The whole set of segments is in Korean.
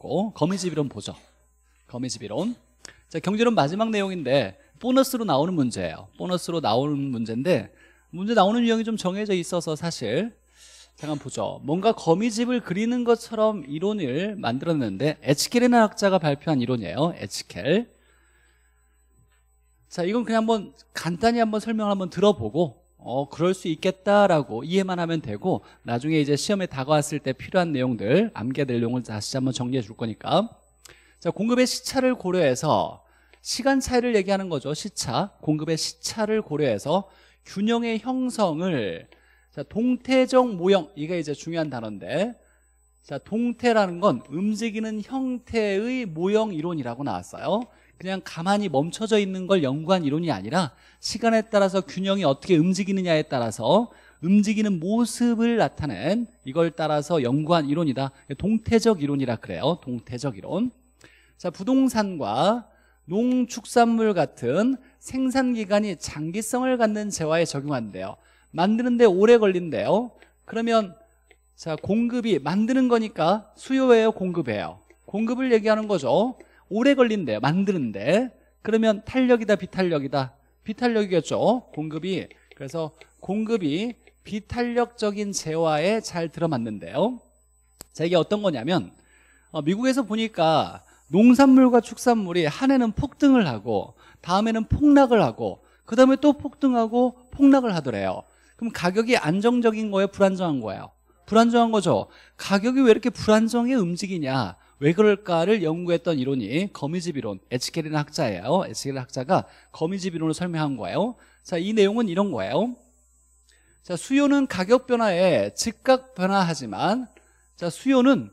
없고 거미집 이론 보죠 거미집 이론 자 경제론 마지막 내용인데 보너스로 나오는 문제예요 보너스로 나오는 문제인데 문제 나오는 유형이 좀 정해져 있어서 사실 잠깐 보죠 뭔가 거미집을 그리는 것처럼 이론을 만들었는데 에치켈이라는 학자가 발표한 이론이에요 에치켈 자 이건 그냥 한번 간단히 한번 설명을 한번 들어보고 어, 그럴 수 있겠다라고 이해만 하면 되고 나중에 이제 시험에 다가왔을 때 필요한 내용들 암기될 해 내용을 다시 한번 정리해 줄 거니까 자 공급의 시차를 고려해서 시간 차이를 얘기하는 거죠 시차 공급의 시차를 고려해서 균형의 형성을 자 동태적 모형 이게 이제 중요한 단어인데 자 동태라는 건 움직이는 형태의 모형 이론이라고 나왔어요 그냥 가만히 멈춰져 있는 걸 연구한 이론이 아니라 시간에 따라서 균형이 어떻게 움직이느냐에 따라서 움직이는 모습을 나타낸 이걸 따라서 연구한 이론이다 동태적 이론이라 그래요 동태적 이론 자 부동산과 농축산물 같은 생산기간이 장기성을 갖는 재화에 적용한대요 만드는데 오래 걸린대요 그러면 자 공급이 만드는 거니까 수요예요 공급이에요 공급을 얘기하는 거죠 오래 걸린대 만드는데 그러면 탄력이다 비탄력이다 비탄력이겠죠 공급이 그래서 공급이 비탄력적인 재화에 잘 들어맞는데요 자 이게 어떤 거냐면 어, 미국에서 보니까 농산물과 축산물이 한 해는 폭등을 하고 다음에는 폭락을 하고 그 다음에 또 폭등하고 폭락을 하더래요 그럼 가격이 안정적인 거예요 불안정한 거예요 불안정한 거죠 가격이 왜 이렇게 불안정해 움직이냐 왜 그럴까를 연구했던 이론이 거미집 이론, 에치켈이라 학자예요. 에치켈 학자가 거미집 이론을 설명한 거예요. 자, 이 내용은 이런 거예요. 자, 수요는 가격 변화에 즉각 변화하지만 자, 수요는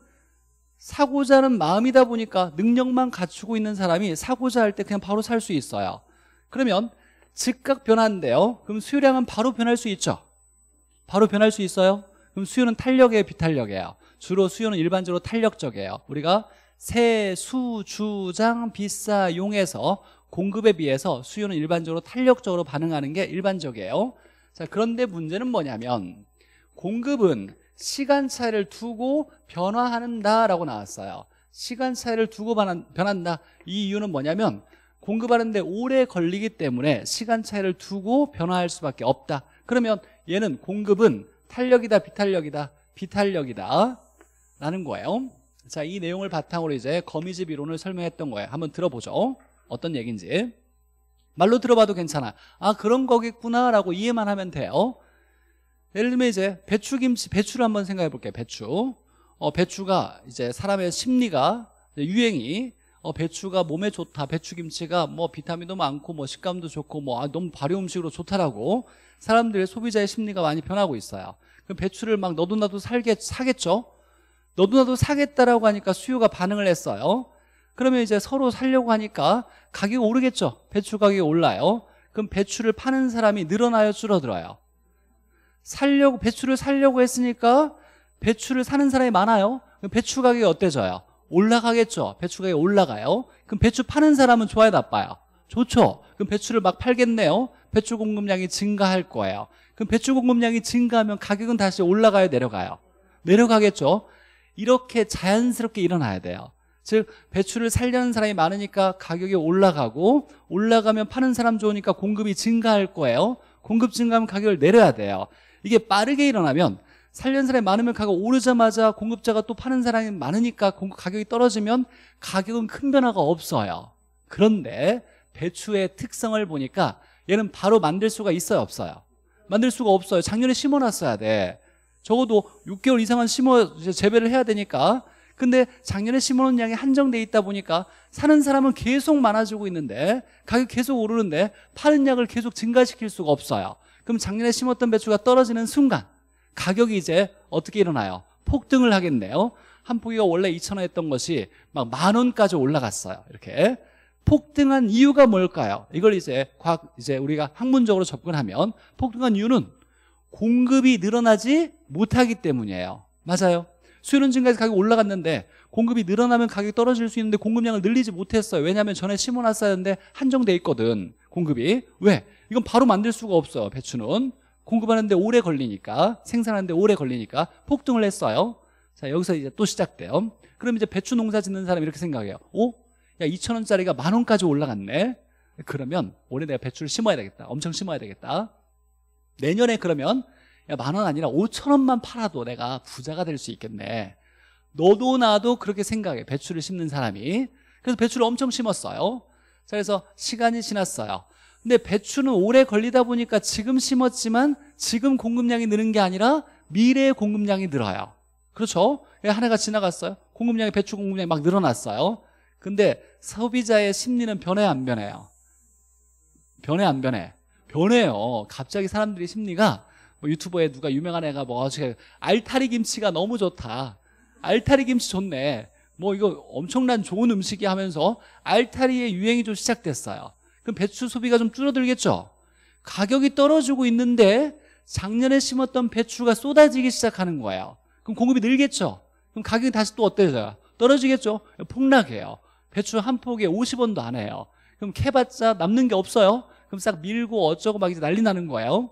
사고자 하는 마음이다 보니까 능력만 갖추고 있는 사람이 사고자 할 때 그냥 바로 살 수 있어요. 그러면 즉각 변화인데요 그럼 수요량은 바로 변할 수 있죠? 바로 변할 수 있어요? 그럼 수요는 탄력에 비탄력이에요. 주로 수요는 일반적으로 탄력적이에요. 우리가 세, 수, 주장, 비싸, 용에서 공급에 비해서 수요는 일반적으로 탄력적으로 반응하는 게 일반적이에요. 자, 그런데 문제는 뭐냐면 공급은 시간 차를 이 두고 변화하는다라고 나왔어요. 시간 차이를 두고 변한다. 이 이유는 뭐냐면 공급하는데 오래 걸리기 때문에 시간 차이를 두고 변화할 수밖에 없다. 그러면 얘는 공급은 탄력이다 비탄력이다 비탄력이다 라는 거예요 자이 내용을 바탕으로 이제 거미집 이론을 설명했던 거예요 한번 들어보죠 어떤 얘기인지 말로 들어봐도 괜찮아 아 그런 거겠구나 라고 이해만 하면 돼요 예를 들면 이제 배추김치 배추를 한번 생각해 볼게요 배추 어, 배추가 이제 사람의 심리가 유행이 어, 배추가 몸에 좋다 배추김치가 뭐 비타민도 많고 뭐 식감도 좋고 뭐 아, 너무 발효 음식으로 좋다라고 사람들의 소비자의 심리가 많이 변하고 있어요 그럼 배추를 막 너도 나도 살게 사겠죠 너도 나도 사겠다라고 하니까 수요가 반응을 했어요 그러면 이제 서로 살려고 하니까 가격이 오르겠죠 배추 가격이 올라요 그럼 배추를 파는 사람이 늘어나요 줄어들어요 살려고 배추를 살려고 했으니까 배추를 사는 사람이 많아요 배추 가격이 어때져요 올라가겠죠. 배추 가격 올라가요. 그럼 배추 파는 사람은 좋아요, 나빠요? 좋죠. 그럼 배추를 막 팔겠네요. 배추 공급량이 증가할 거예요. 그럼 배추 공급량이 증가하면 가격은 다시 올라가요, 내려가요? 내려가겠죠. 이렇게 자연스럽게 일어나야 돼요. 즉 배추를 살려는 사람이 많으니까 가격이 올라가고 올라가면 파는 사람 좋으니까 공급이 증가할 거예요. 공급 증가하면 가격을 내려야 돼요. 이게 빠르게 일어나면 살려는 사람이 많으면 가격 오르자마자 공급자가 또 파는 사람이 많으니까 공급 가격이 떨어지면 가격은 큰 변화가 없어요 그런데 배추의 특성을 보니까 얘는 바로 만들 수가 있어요 없어요 만들 수가 없어요 작년에 심어놨어야 돼 적어도 6개월 이상은 심어 재배를 해야 되니까 근데 작년에 심어놓은 양이 한정돼 있다 보니까 사는 사람은 계속 많아지고 있는데 가격 계속 오르는데 파는 양을 계속 증가시킬 수가 없어요 그럼 작년에 심었던 배추가 떨어지는 순간 가격이 이제 어떻게 일어나요? 폭등을 하겠네요 한 포기가 원래 2천 원했던 것이 막 만 원까지 올라갔어요 이렇게 폭등한 이유가 뭘까요? 이걸 이제 과학 이제 우리가 학문적으로 접근하면 폭등한 이유는 공급이 늘어나지 못하기 때문이에요 맞아요 수요는 지금까지 가격이 올라갔는데 공급이 늘어나면 가격이 떨어질 수 있는데 공급량을 늘리지 못했어요 왜냐하면 전에 심어놨었는데 한정돼 있거든 공급이 왜? 이건 바로 만들 수가 없어요 배추는 공급하는데 오래 걸리니까 생산하는데 오래 걸리니까 폭등을 했어요 자 여기서 이제 또 시작돼요 그럼 이제 배추 농사 짓는 사람이 렇게 생각해요 오? 야 2천 원짜리가 만 원까지 올라갔네 그러면 올해 내가 배추를 심어야 되겠다 엄청 심어야 되겠다 내년에 그러면 만 원 아니라 5천 원만 팔아도 내가 부자가 될 수 있겠네 너도 나도 그렇게 생각해 배추를 심는 사람이 그래서 배추를 엄청 심었어요 자, 그래서 시간이 지났어요 근데 배추는 오래 걸리다 보니까 지금 심었지만 지금 공급량이 느는 게 아니라 미래의 공급량이 늘어요 그렇죠? 예, 한 해가 지나갔어요 공급량이 배추 공급량이 막 늘어났어요 근데 소비자의 심리는 변해 안 변해요? 변해 안 변해? 변해요 갑자기 사람들이 심리가 뭐 유튜버에 누가 유명한 애가 뭐 알타리 김치가 너무 좋다 알타리 김치 좋네 뭐 이거 엄청난 좋은 음식이 하면서 알타리의 유행이 좀 시작됐어요 그럼 배추 소비가 좀 줄어들겠죠. 가격이 떨어지고 있는데 작년에 심었던 배추가 쏟아지기 시작하는 거예요. 그럼 공급이 늘겠죠. 그럼 가격이 다시 또 어때져요? 떨어지겠죠. 폭락해요. 배추 한폭에 50원도 안 해요. 그럼 캐봤자 남는 게 없어요. 그럼 싹 밀고 어쩌고 막 이제 난리 나는 거예요.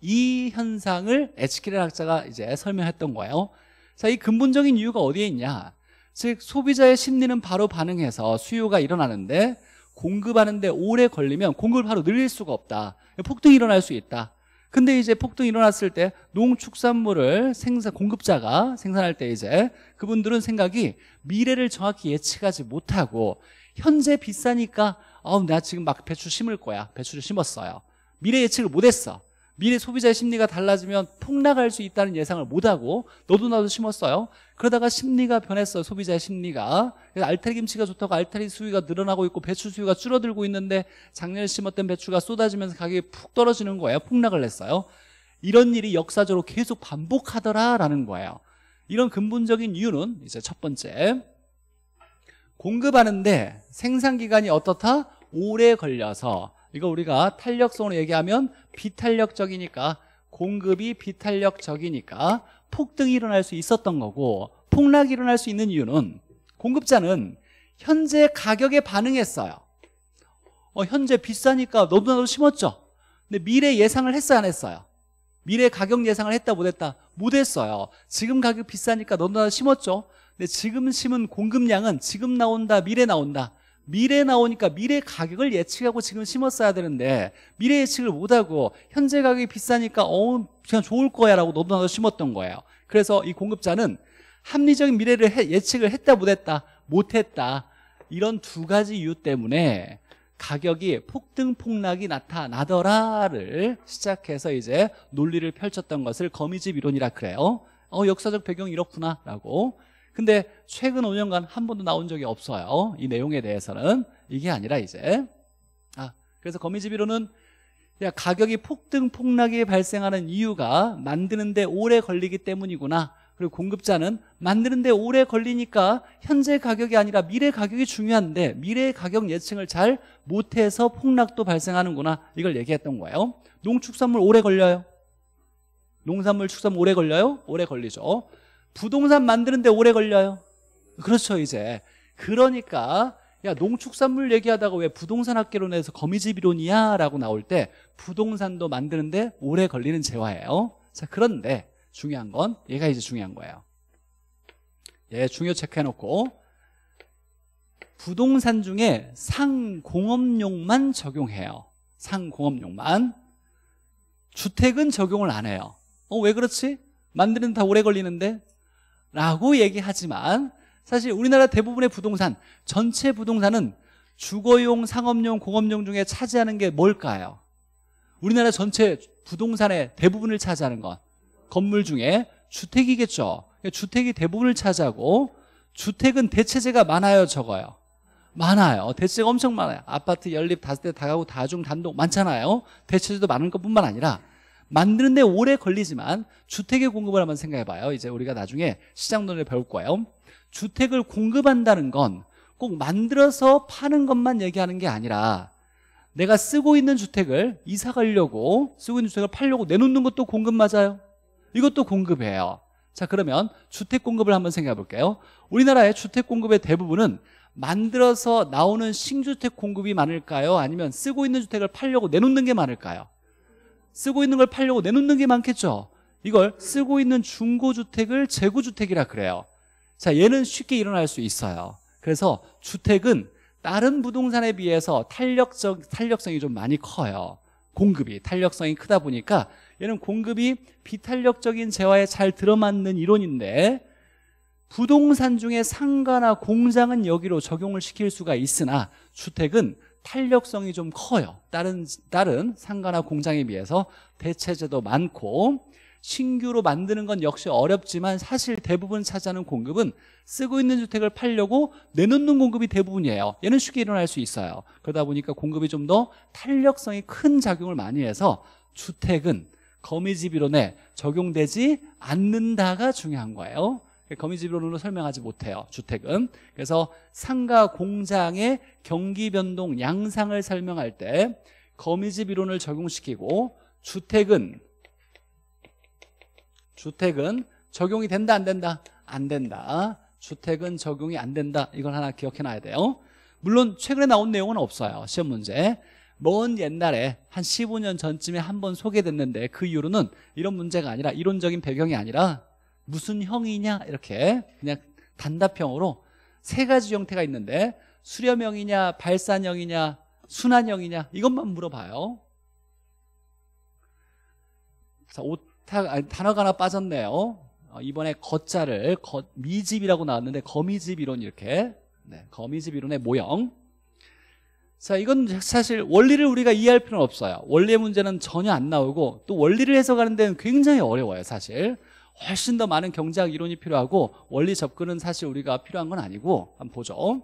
이 현상을 에치키렐 학자가 이제 설명했던 거예요. 자, 이 근본적인 이유가 어디에 있냐? 즉 소비자의 심리는 바로 반응해서 수요가 일어나는데 공급하는데 오래 걸리면 공급을 바로 늘릴 수가 없다. 폭등이 일어날 수 있다. 근데 이제 폭등이 일어났을 때 농축산물을 생산 공급자가 생산할 때 이제 그분들은 생각이 미래를 정확히 예측하지 못하고 현재 비싸니까 아우 나 지금 막 배추 심을 거야. 배추를 심었어요. 미래 예측을 못했어. 미래 소비자의 심리가 달라지면 폭락할 수 있다는 예상을 못하고 너도 나도 심었어요 그러다가 심리가 변했어요 소비자의 심리가 그래서 알타리 김치가 좋다고 알타리 수위가 늘어나고 있고 배추 수위가 줄어들고 있는데 작년에 심었던 배추가 쏟아지면서 가격이 푹 떨어지는 거예요 폭락을 했어요 이런 일이 역사적으로 계속 반복하더라라는 거예요 이런 근본적인 이유는 이제 첫 번째 공급하는데 생산기간이 어떻다? 오래 걸려서 이거 우리가 탄력성으로 얘기하면 비탄력적이니까 공급이 비탄력적이니까 폭등이 일어날 수 있었던 거고 폭락이 일어날 수 있는 이유는 공급자는 현재 가격에 반응했어요 어, 현재 비싸니까 너도나도 심었죠 근데 미래 예상을 했어 안 했어요? 미래 가격 예상을 했다 못했다? 못했어요 지금 가격 비싸니까 너도나도 심었죠 근데 지금 심은 공급량은 지금 나온다 미래 나온다 미래 나오니까 미래 가격을 예측하고 지금 심었어야 되는데 미래 예측을 못하고 현재 가격이 비싸니까 어 그냥 좋을 거야 라고 너도나도 심었던 거예요 그래서 이 공급자는 합리적인 미래를 해, 예측을 했다 못했다 못했다 이런 두 가지 이유 때문에 가격이 폭등 폭락이 나타나더라를 시작해서 이제 논리를 펼쳤던 것을 거미집 이론이라 그래요 어 역사적 배경이 이렇구나 라고 근데 최근 5년간 한 번도 나온 적이 없어요 이 내용에 대해서는 이게 아니라 이제 아 그래서 거미집이로는 야, 가격이 폭등 폭락이 발생하는 이유가 만드는데 오래 걸리기 때문이구나 그리고 공급자는 만드는데 오래 걸리니까 현재 가격이 아니라 미래 가격이 중요한데 미래 가격 예측을 잘 못해서 폭락도 발생하는구나 이걸 얘기했던 거예요 농축산물 오래 걸려요 농산물 축산물 오래 걸려요? 오래 걸리죠 부동산 만드는데 오래 걸려요 그렇죠 이제 그러니까 야 농축산물 얘기하다가 왜 부동산 학개론에서 거미집이론이야 라고 나올 때 부동산도 만드는데 오래 걸리는 재화예요 자 그런데 중요한 건 얘가 이제 중요한 거예요 얘 예, 중요 체크해놓고 부동산 중에 상공업용만 적용해요 상공업용만 주택은 적용을 안 해요 어, 왜 그렇지? 만드는 다 오래 걸리는데 라고 얘기하지만 사실 우리나라 대부분의 부동산 전체 부동산은 주거용, 상업용, 공업용 중에 차지하는 게 뭘까요? 우리나라 전체 부동산의 대부분을 차지하는 건 건물 중에 주택이겠죠 그러니까 주택이 대부분을 차지하고 주택은 대체재가 많아요 적어요? 많아요 대체재가 엄청 많아요 아파트, 연립, 다세대, 다가구, 다중, 단독 많잖아요 대체재도 많은 것뿐만 아니라 만드는데 오래 걸리지만 주택의 공급을 한번 생각해봐요 이제 우리가 나중에 시장론을 배울 거예요 주택을 공급한다는 건 꼭 만들어서 파는 것만 얘기하는 게 아니라 내가 쓰고 있는 주택을 이사 가려고 쓰고 있는 주택을 팔려고 내놓는 것도 공급 맞아요 이것도 공급이에요 자 그러면 주택 공급을 한번 생각해 볼게요 우리나라의 주택 공급의 대부분은 만들어서 나오는 신주택 공급이 많을까요? 아니면 쓰고 있는 주택을 팔려고 내놓는 게 많을까요? 쓰고 있는 걸 팔려고 내놓는 게 많겠죠 이걸 쓰고 있는 중고주택을 재고주택이라 그래요 자 얘는 쉽게 일어날 수 있어요 그래서 주택은 다른 부동산에 비해서 탄력적, 탄력성이 좀 많이 커요 공급이 탄력성이 크다 보니까 얘는 공급이 비탄력적인 재화에 잘 들어맞는 이론인데 부동산 중에 상가나 공장은 여기로 적용을 시킬 수가 있으나 주택은 탄력성이 좀 커요 다른 다른 상가나 공장에 비해서 대체제도 많고 신규로 만드는 건 역시 어렵지만 사실 대부분 차지하는 공급은 쓰고 있는 주택을 팔려고 내놓는 공급이 대부분이에요 얘는 쉽게 일어날 수 있어요 그러다 보니까 공급이 좀 더 탄력성이 큰 작용을 많이 해서 주택은 거미집이론에 적용되지 않는다가 중요한 거예요 거미집론으로 설명하지 못해요 주택은 그래서 상가 공장의 경기 변동 양상을 설명할 때 거미집 이론을 적용시키고 주택은 주택은 적용이 된다 안 된다 안 된다 주택은 적용이 안 된다 이걸 하나 기억해 놔야 돼요 물론 최근에 나온 내용은 없어요 시험 문제 먼 옛날에 한 15년 전쯤에 한 번 소개됐는데 그 이후로는 이런 문제가 아니라 이론적인 배경이 아니라 무슨 형이냐 이렇게 그냥 단답형으로 세 가지 형태가 있는데 수렴형이냐 발산형이냐 순환형이냐 이것만 물어봐요 자, 오타, 아니, 단어가 하나 빠졌네요 어, 이번에 겉자를 겉, 미집이라고 나왔는데 거미집 이론 이렇게 네, 거미집 이론의 모형 자 이건 사실 원리를 우리가 이해할 필요는 없어요 원리의 문제는 전혀 안 나오고 또 원리를 해석하는 데는 굉장히 어려워요 사실 훨씬 더 많은 경제학 이론이 필요하고 원리 접근은 사실 우리가 필요한 건 아니고 한번 보죠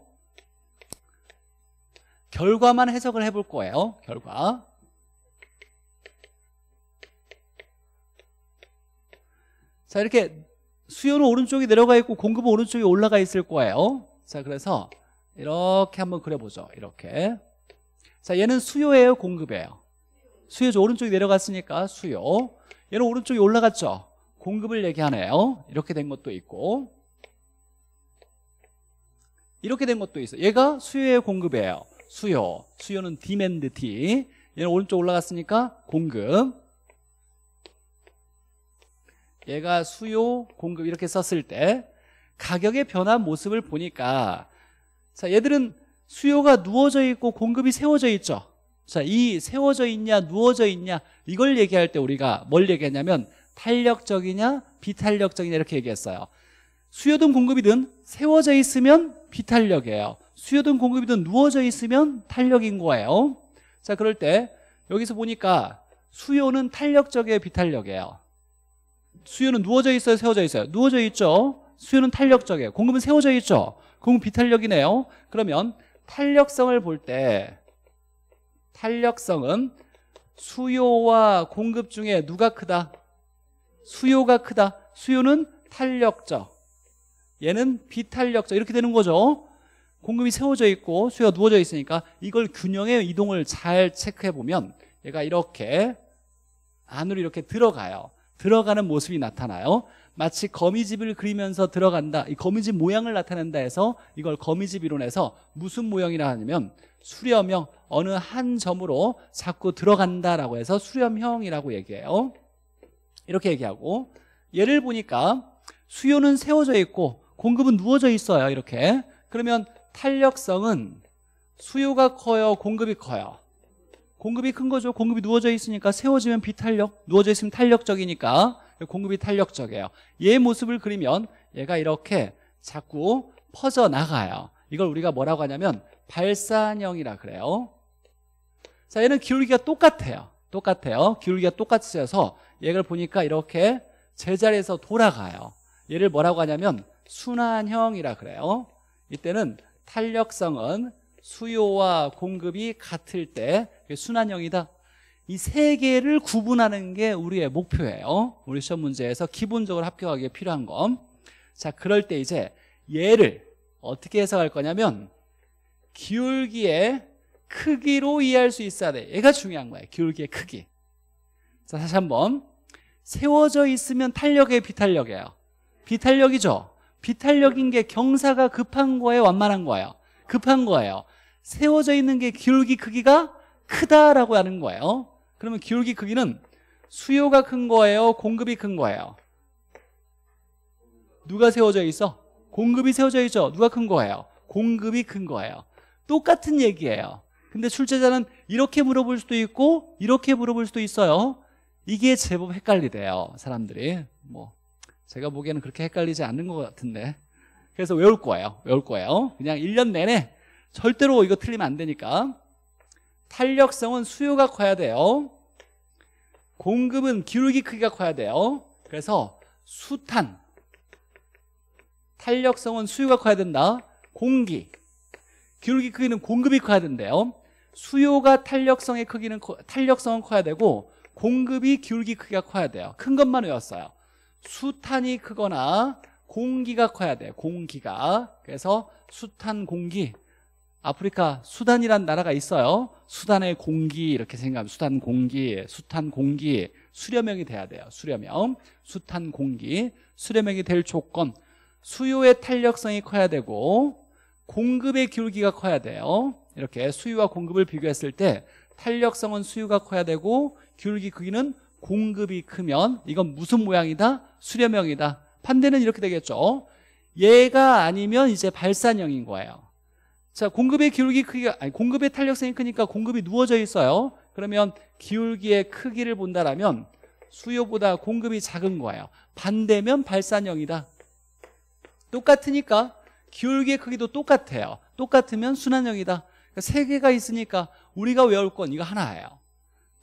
결과만 해석을 해볼 거예요 결과 자 이렇게 수요는 오른쪽에 내려가 있고 공급은 오른쪽에 올라가 있을 거예요 자 그래서 이렇게 한번 그려보죠 이렇게 자 얘는 수요예요 공급이에요 수요죠 오른쪽에 내려갔으니까 수요 얘는 오른쪽에 올라갔죠 공급을 얘기하네요 이렇게 된 것도 있고 이렇게 된 것도 있어 얘가 수요의 공급이에요 수요 수요는 디맨드 T 얘는 오른쪽 올라갔으니까 공급 얘가 수요 공급 이렇게 썼을 때 가격의 변화 모습을 보니까 자 얘들은 수요가 누워져 있고 공급이 세워져 있죠 자 이 세워져 있냐 누워져 있냐 이걸 얘기할 때 우리가 뭘 얘기하냐면 탄력적이냐 비탄력적이냐 이렇게 얘기했어요 수요든 공급이든 세워져 있으면 비탄력이에요 수요든 공급이든 누워져 있으면 탄력인 거예요 자 그럴 때 여기서 보니까 수요는 탄력적이에요 비탄력이에요 수요는 누워져 있어요 세워져 있어요 누워져 있죠 수요는 탄력적이에요 공급은 세워져 있죠 공급 비탄력이네요 그러면 탄력성을 볼 때 탄력성은 수요와 공급 중에 누가 크다? 수요가 크다. 수요는 탄력적. 얘는 비탄력적. 이렇게 되는 거죠. 공급이 세워져 있고 수요가 누워져 있으니까 이걸 균형의 이동을 잘 체크해 보면 얘가 이렇게 안으로 이렇게 들어가요. 들어가는 모습이 나타나요. 마치 거미집을 그리면서 들어간다. 이 거미집 모양을 나타낸다 해서 이걸 거미집 이론에서 무슨 모형이라 하냐면 수렴형 어느 한 점으로 자꾸 들어간다라고 해서 수렴형이라고 얘기해요. 이렇게 얘기하고 예를 보니까 수요는 세워져 있고 공급은 누워져 있어요 이렇게 그러면 탄력성은 수요가 커요 공급이 커요 공급이 큰 거죠 공급이 누워져 있으니까 세워지면 비탄력 누워져 있으면 탄력적이니까 공급이 탄력적이에요 얘 모습을 그리면 얘가 이렇게 자꾸 퍼져나가요 이걸 우리가 뭐라고 하냐면 발산형이라 그래요 자 얘는 기울기가 똑같아요 똑같아요. 기울기가 똑같이 세서 얘를 보니까 이렇게 제자리에서 돌아가요. 얘를 뭐라고 하냐면 순환형이라 그래요. 이때는 탄력성은 수요와 공급이 같을 때 순환형이다. 이 세 개를 구분하는 게 우리의 목표예요. 우리 시험 문제에서 기본적으로 합격하기에 필요한 건. 자, 그럴 때 이제 얘를 어떻게 해석할 거냐면 기울기에 크기로 이해할 수 있어야 돼 얘가 중요한 거야 기울기의 크기 자 다시 한번 세워져 있으면 탄력이에요 비탄력이에요 비탄력이죠 비탄력인 게 경사가 급한 거에 완만한 거예요 급한 거예요 세워져 있는 게 기울기 크기가 크다라고 하는 거예요 그러면 기울기 크기는 수요가 큰 거예요 공급이 큰 거예요 누가 세워져 있어? 공급이 세워져 있죠 누가 큰 거예요 공급이 큰 거예요 똑같은 얘기예요 근데 출제자는 이렇게 물어볼 수도 있고 이렇게 물어볼 수도 있어요 이게 제법 헷갈리대요 사람들이 뭐 제가 보기에는 그렇게 헷갈리지 않는 것 같은데 그래서 외울 거예요 외울 거예요 그냥 1년 내내 절대로 이거 틀리면 안 되니까 탄력성은 수요가 커야 돼요 공급은 기울기 크기가 커야 돼요 그래서 수탄 탄력성은 수요가 커야 된다 공기 기울기 크기는 공급이 커야 된대요 수요가 탄력성의 크기는 탄력성은 커야 되고 공급이 기울기 크기가 커야 돼요 큰 것만 외웠어요 수탄이 크거나 공기가 커야 돼요 공기가 그래서 수탄 공기 아프리카 수단이란 나라가 있어요 수단의 공기 이렇게 생각하면 수단 공기 수탄 공기 수렴형이 돼야 돼요 수렴형 수탄 공기 수렴형이 될 조건 수요의 탄력성이 커야 되고 공급의 기울기가 커야 돼요 이렇게 수요와 공급을 비교했을 때 탄력성은 수요가 커야 되고 기울기 크기는 공급이 크면 이건 무슨 모양이다? 수렴형이다. 반대는 이렇게 되겠죠. 얘가 아니면 이제 발산형인 거예요. 자, 공급의 기울기 크기가 아니 공급의 탄력성이 크니까 공급이 누워져 있어요. 그러면 기울기의 크기를 본다라면 수요보다 공급이 작은 거예요. 반대면 발산형이다. 똑같으니까 기울기의 크기도 똑같아요. 똑같으면 순환형이다. 그러니까 세 개가 있으니까 우리가 외울 건 이거 하나예요.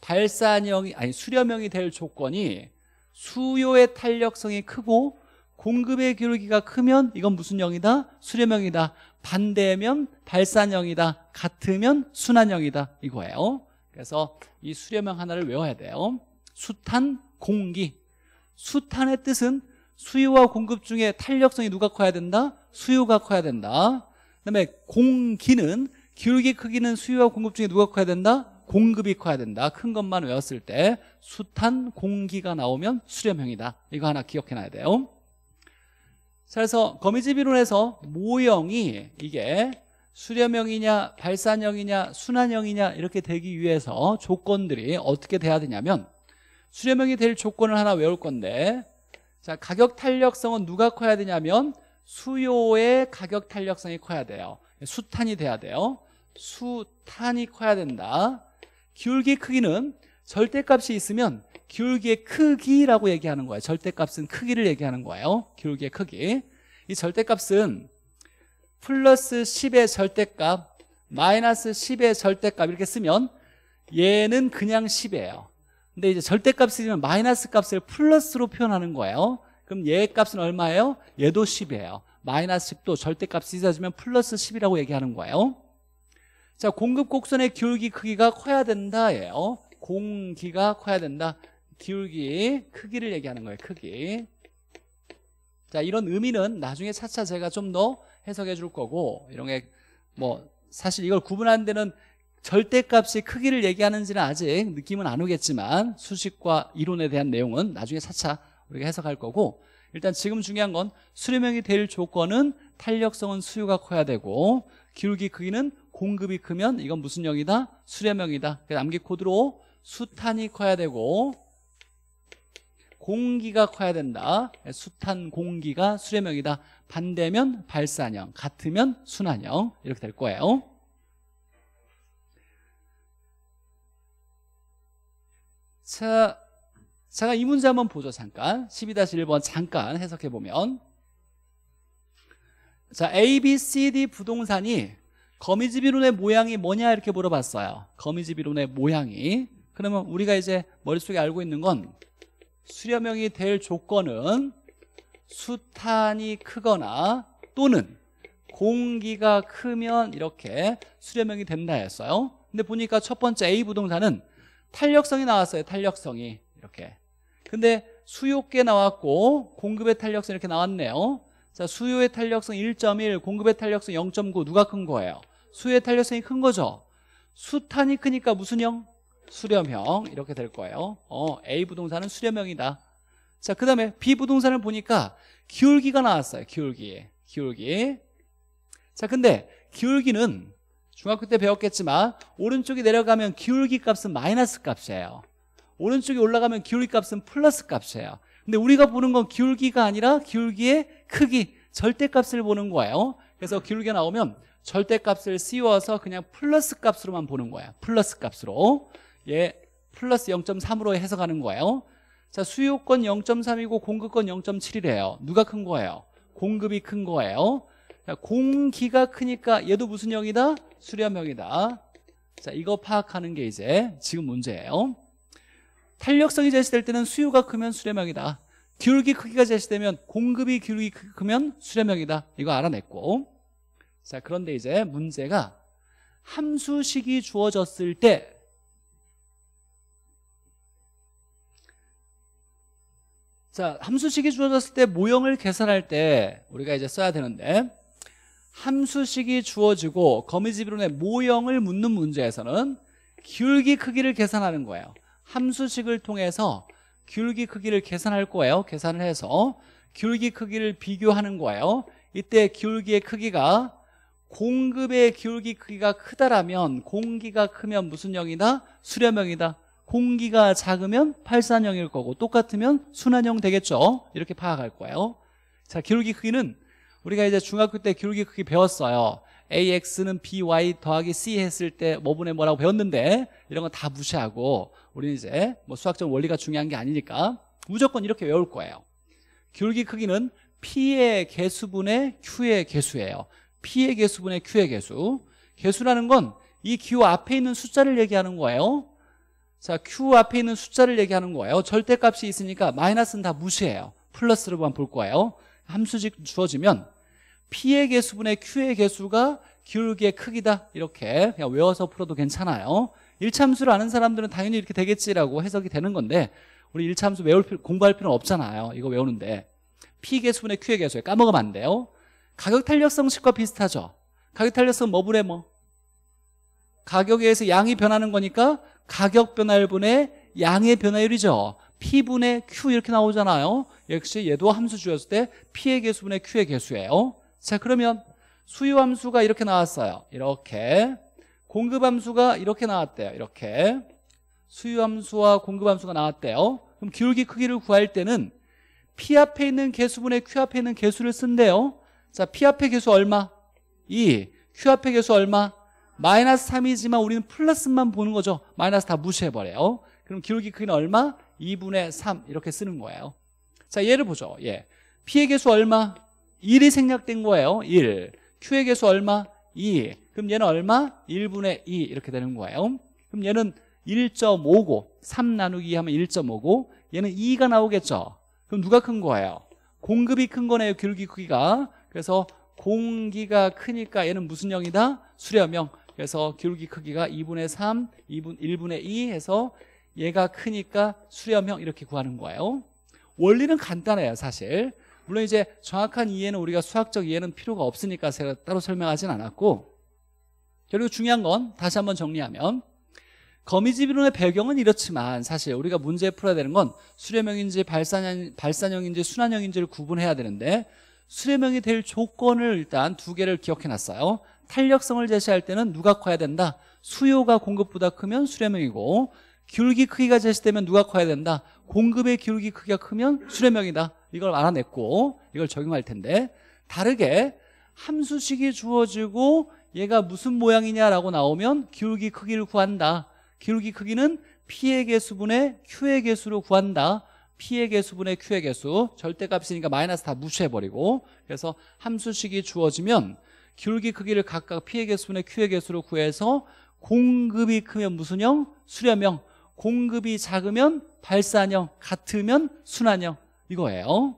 발산형이 아니 수렴형이 될 조건이 수요의 탄력성이 크고 공급의 기울기가 크면 이건 무슨 형이다? 수렴형이다. 반대면 발산형이다. 같으면 순환형이다. 이거예요. 그래서 이 수렴형 하나를 외워야 돼요. 수탄, 공기. 수탄의 뜻은 수요와 공급 중에 탄력성이 누가 커야 된다? 수요가 커야 된다. 그다음에 공기는 기울기 크기는 수요와 공급 중에 누가 커야 된다? 공급이 커야 된다. 큰 것만 외웠을 때 수탄 공기가 나오면 수렴형이다. 이거 하나 기억해놔야 돼요. 자, 그래서 거미집 이론에서 모형이 이게 수렴형이냐 발산형이냐 순환형이냐 이렇게 되기 위해서 조건들이 어떻게 돼야 되냐면 수렴형이 될 조건을 하나 외울 건데 자 가격 탄력성은 누가 커야 되냐면 수요의 가격 탄력성이 커야 돼요 수탄이 돼야 돼요 수탄이 커야 된다 기울기 크기는 절대값이 있으면 기울기의 크기라고 얘기하는 거예요 절대값은 크기를 얘기하는 거예요 기울기의 크기 이 절대값은 플러스 10의 절대값 마이너스 10의 절대값 이렇게 쓰면 얘는 그냥 10이에요 근데 이제 절대값이면 마이너스 값을 플러스로 표현하는 거예요 그럼 얘 값은 얼마예요? 얘도 10이에요 마이너스 10도 절대값이 찢어지면 플러스 10이라고 얘기하는 거예요 자 공급 곡선의 기울기 크기가 커야 된다예요 공기가 커야 된다 기울기 크기를 얘기하는 거예요 크기 자 이런 의미는 나중에 차차 제가 좀 더 해석해 줄 거고 이런 게 뭐 사실 이걸 구분하는 데는 절대값이 크기를 얘기하는지는 아직 느낌은 안 오겠지만 수식과 이론에 대한 내용은 나중에 차차 우리가 해석할 거고 일단 지금 중요한 건 수렴형이 될 조건은 탄력성은 수요가 커야 되고 기울기 크기는 공급이 크면 이건 무슨 영이다? 수렴형이다. 그래 암기 코드로 수탄이 커야 되고 공기가 커야 된다. 수탄 공기가 수렴형이다. 반대면 발산형, 같으면 순환형 이렇게 될 거예요. 자, 제가 이 문제 한번 보죠 잠깐 12-1번 잠깐 해석해보면 자 A, B, C, D 부동산이 거미집이론의 모양이 뭐냐 이렇게 물어봤어요 거미집이론의 모양이 그러면 우리가 이제 머릿속에 알고 있는 건 수렴형이 될 조건은 수탄이 크거나 또는 공기가 크면 이렇게 수렴형이 된다 했어요 근데 보니까 첫 번째 A 부동산은 탄력성이 나왔어요 탄력성이 이렇게 근데 수요께 나왔고 공급의 탄력성 이렇게 나왔네요 자 수요의 탄력성 1.1 공급의 탄력성 0.9 누가 큰 거예요 수의 탄력성이 큰 거죠 수탄이 크니까 무슨 형? 수렴형 이렇게 될 거예요 어, A 부동산은 수렴형이다 자 그 다음에 B 부동산을 보니까 기울기가 나왔어요 기울기 기울기 자 근데 기울기는 중학교 때 배웠겠지만 오른쪽이 내려가면 기울기 값은 마이너스 값이에요 오른쪽이 올라가면 기울기 값은 플러스 값이에요 근데 우리가 보는 건 기울기가 아니라 기울기의 크기 절대값을 보는 거예요 그래서 기울기가 나오면 절대값을 씌워서 그냥 플러스 값으로만 보는 거야 플러스 값으로 예, 플러스 0.3으로 해석하는 거예요 자 수요권 0.3이고 공급권 0.7이래요 누가 큰 거예요? 공급이 큰 거예요 자, 공기가 크니까 얘도 무슨 0이다? 수렴형이다 자 이거 파악하는 게 이제 지금 문제예요 탄력성이 제시될 때는 수요가 크면 수렴형이다 기울기 크기가 제시되면 공급이 기울기 크면 수렴형이다 이거 알아냈고 자, 그런데 이제 문제가 함수식이 주어졌을 때 자, 함수식이 주어졌을 때 모형을 계산할 때 우리가 이제 써야 되는데 함수식이 주어지고 거미집이론의 모형을 묻는 문제에서는 기울기 크기를 계산하는 거예요. 함수식을 통해서 기울기 크기를 계산할 거예요. 계산을 해서 기울기 크기를 비교하는 거예요. 이때 기울기의 크기가 공급의 기울기 크기가 크다라면 공기가 크면 무슨 형이다? 수렴형이다. 공기가 작으면 팔산형일 거고 똑같으면 순환형 되겠죠. 이렇게 파악할 거예요. 자, 기울기 크기는 우리가 이제 중학교 때 기울기 크기 배웠어요. AX는 BY 더하기 C 했을 때5분의 뭐라고 배웠는데 이런 건 다 무시하고 우리는 이제 뭐 수학적 원리가 중요한 게 아니니까 무조건 이렇게 외울 거예요. 기울기 크기는 P의 개수분의 Q의 개수예요. P의 개수분의 Q의 개수 개수라는 건 이 Q 앞에 있는 숫자를 얘기하는 거예요 자 Q 앞에 있는 숫자를 얘기하는 거예요 절대값이 있으니까 마이너스는 다 무시해요 플러스로만 볼 거예요 함수식 주어지면 P의 개수분의 Q의 개수가 기울기의 크기다 이렇게 그냥 외워서 풀어도 괜찮아요 일참수를 아는 사람들은 당연히 이렇게 되겠지라고 해석이 되는 건데 우리 일참수 외울 필요, 공부할 필요는 없잖아요 이거 외우는데 P 개수분의 Q의 개수에 까먹으면 안 돼요 가격 탄력성식과 비슷하죠. 가격 탄력성 뭐분의 뭐? 가격에 의해서 양이 변하는 거니까 가격 변화율분의 양의 변화율이죠. P분의 Q 이렇게 나오잖아요. 역시 얘도 함수 주었을 때 P의 개수분의 Q의 개수예요. 자 그러면 수요함수가 이렇게 나왔어요. 이렇게 공급함수가 이렇게 나왔대요. 이렇게 수요함수와 공급함수가 나왔대요. 그럼 기울기 크기를 구할 때는 P 앞에 있는 개수분의 Q 앞에 있는 개수를 쓴대요. 자, P 앞에 개수 얼마? 2. E. Q 앞에 개수 얼마? 마이너스 3이지만 우리는 플러스만 보는 거죠. 마이너스 다 무시해버려요. 그럼 기울기 크기는 얼마? 2분의 3 이렇게 쓰는 거예요. 자, 예를 보죠. 예. P의 개수 얼마? 1이 생략된 거예요. 1. Q의 개수 얼마? 2. 그럼 얘는 얼마? 1분의 2 이렇게 되는 거예요. 그럼 얘는 1.5고 3 나누기 하면 1.5고 얘는 2가 나오겠죠. 그럼 누가 큰 거예요? 공급이 큰 거네요. 기울기 크기가. 그래서 공기가 크니까 얘는 무슨 형이다 수렴형 그래서 기울기 크기가 2분의 3, 2분, 1분의 2 해서 얘가 크니까 수렴형 이렇게 구하는 거예요 원리는 간단해요 사실 물론 이제 정확한 이해는 우리가 수학적 이해는 필요가 없으니까 제가 따로 설명하진 않았고 그리고 중요한 건 다시 한번 정리하면 거미집이론의 배경은 이렇지만 사실 우리가 문제 풀어야 되는 건 수렴형인지 발산형인지 순환형인지를 구분해야 되는데 수렴형이 될 조건을 일단 두 개를 기억해 놨어요 탄력성을 제시할 때는 누가 커야 된다 수요가 공급보다 크면 수렴형이고 기울기 크기가 제시되면 누가 커야 된다 공급의 기울기 크기가 크면 수렴형이다 이걸 알아냈고 이걸 적용할 텐데 다르게 함수식이 주어지고 얘가 무슨 모양이냐라고 나오면 기울기 크기를 구한다 기울기 크기는 P의 개수분의 Q의 개수로 구한다 P의 개수분의 Q의 개수 절대값이니까 마이너스 다 무시해버리고 그래서 함수식이 주어지면 기울기 크기를 각각 P의 개수분의 Q의 개수로 구해서 공급이 크면 무슨형 수렴형 공급이 작으면 발산형 같으면 순환형 이거예요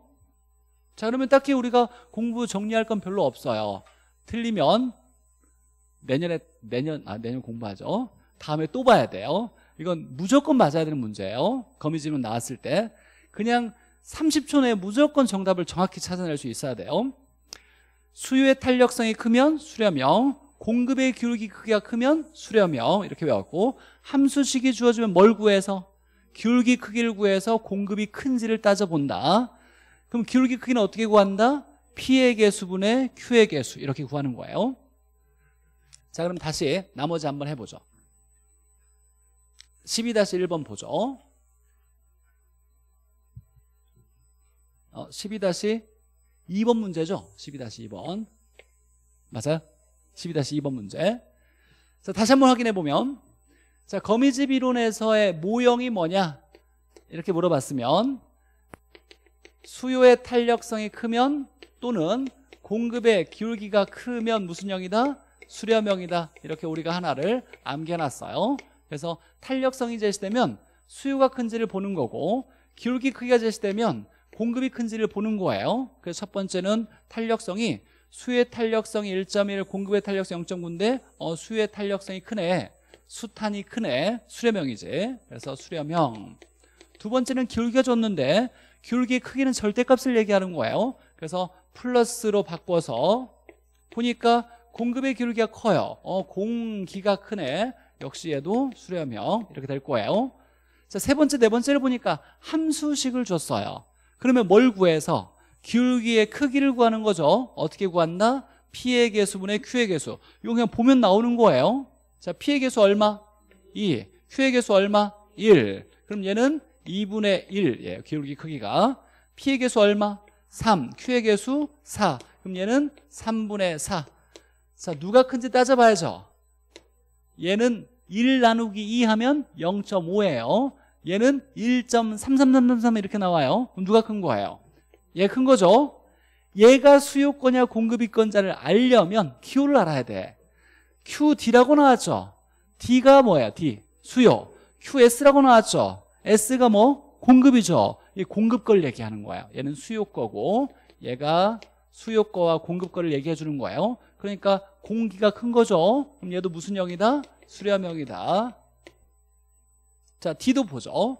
자 그러면 딱히 우리가 공부 정리할 건 별로 없어요 틀리면 내년에 내년 아 내년 공부하죠 다음에 또 봐야 돼요 이건 무조건 맞아야 되는 문제예요 거미집은 나왔을 때 그냥 30초 내에 무조건 정답을 정확히 찾아낼 수 있어야 돼요 수요의 탄력성이 크면 수렴형 공급의 기울기 크기가 크면 수렴형 이렇게 외웠고 함수식이 주어지면 뭘 구해서 기울기 크기를 구해서 공급이 큰지를 따져본다 그럼 기울기 크기는 어떻게 구한다? P의 개수분의 Q의 개수 이렇게 구하는 거예요 자 그럼 다시 나머지 한번 해보죠 12-1번 보죠 12-2번 어, 문제죠 12-2번 맞아요? 12-2번 문제 자 다시 한번 확인해 보면 자 거미집 이론에서의 모형이 뭐냐 이렇게 물어봤으면 수요의 탄력성이 크면 또는 공급의 기울기가 크면 무슨 형이다? 수렴형이다 이렇게 우리가 하나를 암기해놨어요 그래서 탄력성이 제시되면 수요가 큰지를 보는 거고 기울기 크기가 제시되면 공급이 큰지를 보는 거예요 그래서 첫 번째는 탄력성이 수의 탄력성이 1.1 공급의 탄력성 0.9인데 어, 수의 탄력성이 크네 수탄이 크네 수렴형이지 그래서 수렴형 두 번째는 기울기가 줬는데 기울기의 크기는 절대값을 얘기하는 거예요 그래서 플러스로 바꿔서 보니까 공급의 기울기가 커요 어, 공기가 크네 역시 얘도 수렴형 이렇게 될 거예요 자, 세 번째 네 번째를 보니까 함수식을 줬어요 그러면 뭘 구해서 기울기의 크기를 구하는 거죠 어떻게 구한다? P의 계수분의 Q의 계수 이거 그냥 보면 나오는 거예요 자 P의 계수 얼마? 2 Q의 계수 얼마? 1 그럼 얘는 2분의 1 예, 기울기 크기가 P의 계수 얼마? 3 Q의 계수4 그럼 얘는 3분의 4 자, 누가 큰지 따져봐야죠 얘는 1 나누기 2 하면 0.5예요 얘는 1.3333 3 이렇게 나와요 그럼 누가 큰 거예요? 얘 큰 거죠 얘가 수요권이야 공급이권자를 알려면 Q를 알아야 돼 QD라고 나왔죠 D가 뭐야 D 수요 QS라고 나왔죠 S가 뭐? 공급이죠 이 공급 걸 얘기하는 거예요 얘는 수요 거고 얘가 수요 거와 공급 거를 얘기해 주는 거예요 그러니까 공기가 큰 거죠 그럼 얘도 무슨 영이다? 수렴형이다 자, D도 보죠.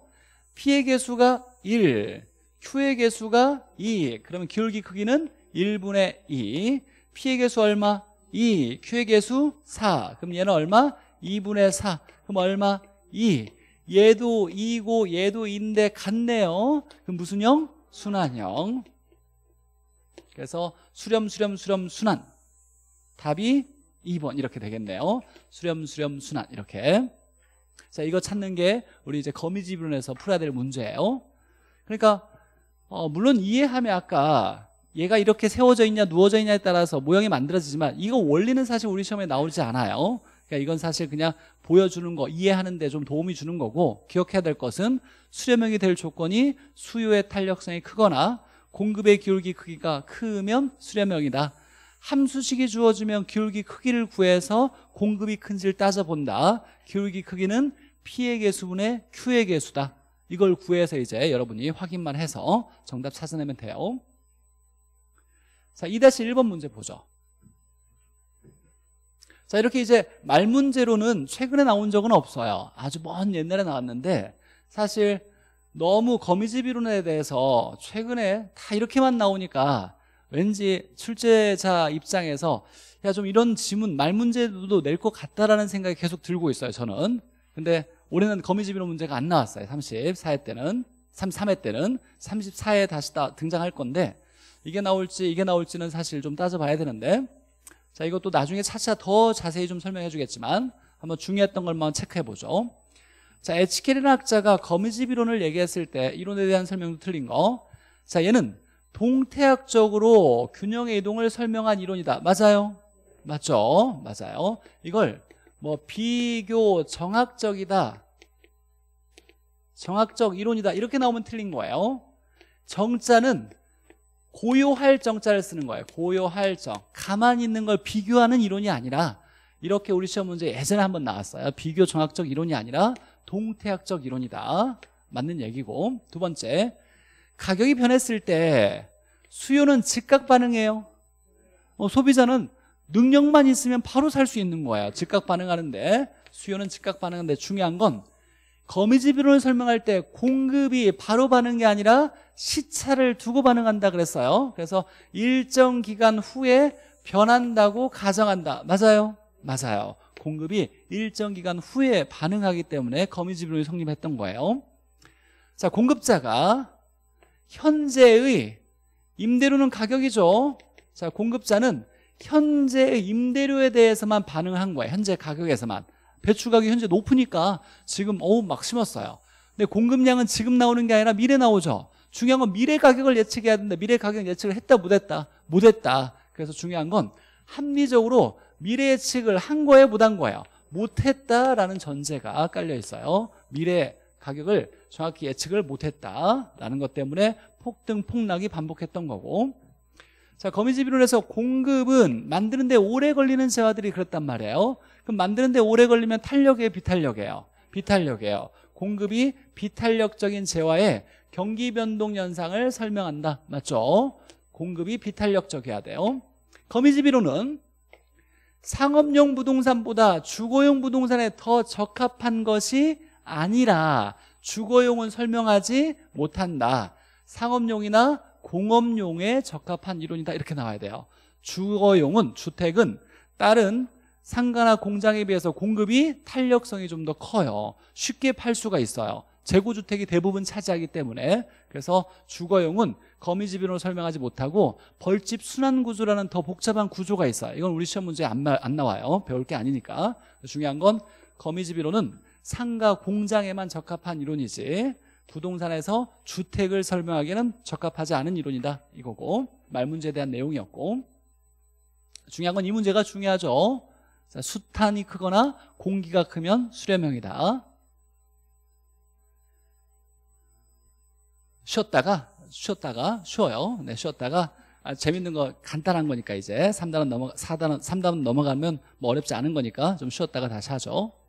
P의 개수가 1, Q의 개수가 2. 그러면 기울기 크기는 1분의 2. P의 개수 얼마? 2. Q의 개수 4. 그럼 얘는 얼마? 2분의 4. 그럼 얼마? 2. 얘도 2고 얘도 2인데 같네요. 그럼 무슨 형? 순환형. 그래서 수렴 수렴 수렴 순환 답이 2번 이렇게 되겠네요 수렴 수렴 순환 이렇게 자, 이거 찾는 게 우리 이제 거미집론에서 풀어야 될 문제예요. 그러니까 어, 물론 이해하면 아까 얘가 이렇게 세워져 있냐 누워져 있냐에 따라서 모형이 만들어지지만 이거 원리는 사실 우리 시험에 나오지 않아요. 그러니까 이건 사실 그냥 보여주는 거 이해하는 데 좀 도움이 주는 거고 기억해야 될 것은 수렴형이 될 조건이 수요의 탄력성이 크거나 공급의 기울기 크기가 크면 수렴형이다. 함수식이 주어지면 기울기 크기를 구해서 공급이 큰지를 따져본다 기울기 크기는 P의 개수분의 Q의 개수다 이걸 구해서 이제 여러분이 확인만 해서 정답 찾아내면 돼요 자 2-1번 문제 보죠 자 이렇게 이제 말문제로는 최근에 나온 적은 없어요 아주 먼 옛날에 나왔는데 사실 너무 거미집이론에 대해서 최근에 다 이렇게만 나오니까 왠지 출제자 입장에서 야 좀 이런 지문 말 문제도 낼 것 같다라는 생각이 계속 들고 있어요 저는 근데 올해는 거미집이론 문제가 안 나왔어요 34회 때는 33회 때는 34회 다시 다 등장할 건데 이게 나올지 이게 나올지는 사실 좀 따져봐야 되는데 자 이것도 나중에 차차 더 자세히 좀 설명해 주겠지만 한번 중요했던 걸만 체크해 보죠 자에치케리라 학자가 거미집 이론을 얘기했을 때 이론에 대한 설명도 틀린 거자 얘는 동태학적으로 균형의 이동을 설명한 이론이다. 맞아요? 맞죠? 맞아요. 이걸 뭐 비교 정학적이다. 정학적 이론이다. 이렇게 나오면 틀린 거예요. 정자는 고요할 정자를 쓰는 거예요. 고요할 정. 가만히 있는 걸 비교하는 이론이 아니라 이렇게 우리 시험 문제 예전에 한 번 나왔어요. 비교 정학적 이론이 아니라 동태학적 이론이다. 맞는 얘기고 두 번째 가격이 변했을 때 수요는 즉각 반응해요. 어, 소비자는 능력만 있으면 바로 살 수 있는 거예요 즉각 반응하는데 수요는 즉각 반응하는데 중요한 건 거미집이론을 설명할 때 공급이 바로 반응이 아니라 시차를 두고 반응한다 그랬어요. 그래서 일정 기간 후에 변한다고 가정한다. 맞아요? 맞아요. 공급이 일정 기간 후에 반응하기 때문에 거미집이론이 성립했던 거예요. 자, 공급자가 현재의 임대료는 가격이죠. 자, 공급자는 현재의 임대료에 대해서만 반응한 거예요. 현재 가격에서만. 배추 가격이 현재 높으니까 지금 어우 막 심었어요. 근데 공급량은 지금 나오는 게 아니라 미래 나오죠. 중요한 건 미래 가격을 예측해야 된다. 미래 가격 예측을 했다 못했다. 못했다. 그래서 중요한 건 합리적으로 미래 예측을 한 거에 못한 거예요. 못했다라는 전제가 깔려 있어요. 미래 가격을 정확히 예측을 못했다라는 것 때문에 폭등 폭락이 반복했던 거고 자 거미집 이론에서 공급은 만드는데 오래 걸리는 재화들이 그렇단 말이에요 그럼 만드는데 오래 걸리면 탄력이에요 비탄력이에요 비탄력이에요 공급이 비탄력적인 재화의 경기 변동 현상을 설명한다 맞죠 공급이 비탄력적이어야 돼요 거미집 이론은 상업용 부동산보다 주거용 부동산에 더 적합한 것이 아니라 주거용은 설명하지 못한다. 상업용이나 공업용에 적합한 이론이다. 이렇게 나와야 돼요. 주거용은 주택은 다른 상가나 공장에 비해서 공급이 탄력성이 좀 더 커요. 쉽게 팔 수가 있어요. 재고주택이 대부분 차지하기 때문에 그래서 주거용은 거미집이론을 설명하지 못하고 벌집 순환구조라는 더 복잡한 구조가 있어요 이건 우리 시험 문제에 안, 안 나와요 배울 게 아니니까 중요한 건 거미집이론은 상가 공장에만 적합한 이론이지 부동산에서 주택을 설명하기에는 적합하지 않은 이론이다 이거고 말 문제에 대한 내용이었고 중요한 건 이 문제가 중요하죠 자, 수탄이 크거나 공기가 크면 수렴형이다 쉬었다가 쉬었다가 쉬어요 네 쉬었다가 아, 재밌는 거 간단한 거니까 이제 3단원 넘어 4단은 3단원 넘어가면 뭐 어렵지 않은 거니까 좀 쉬었다가 다시 하죠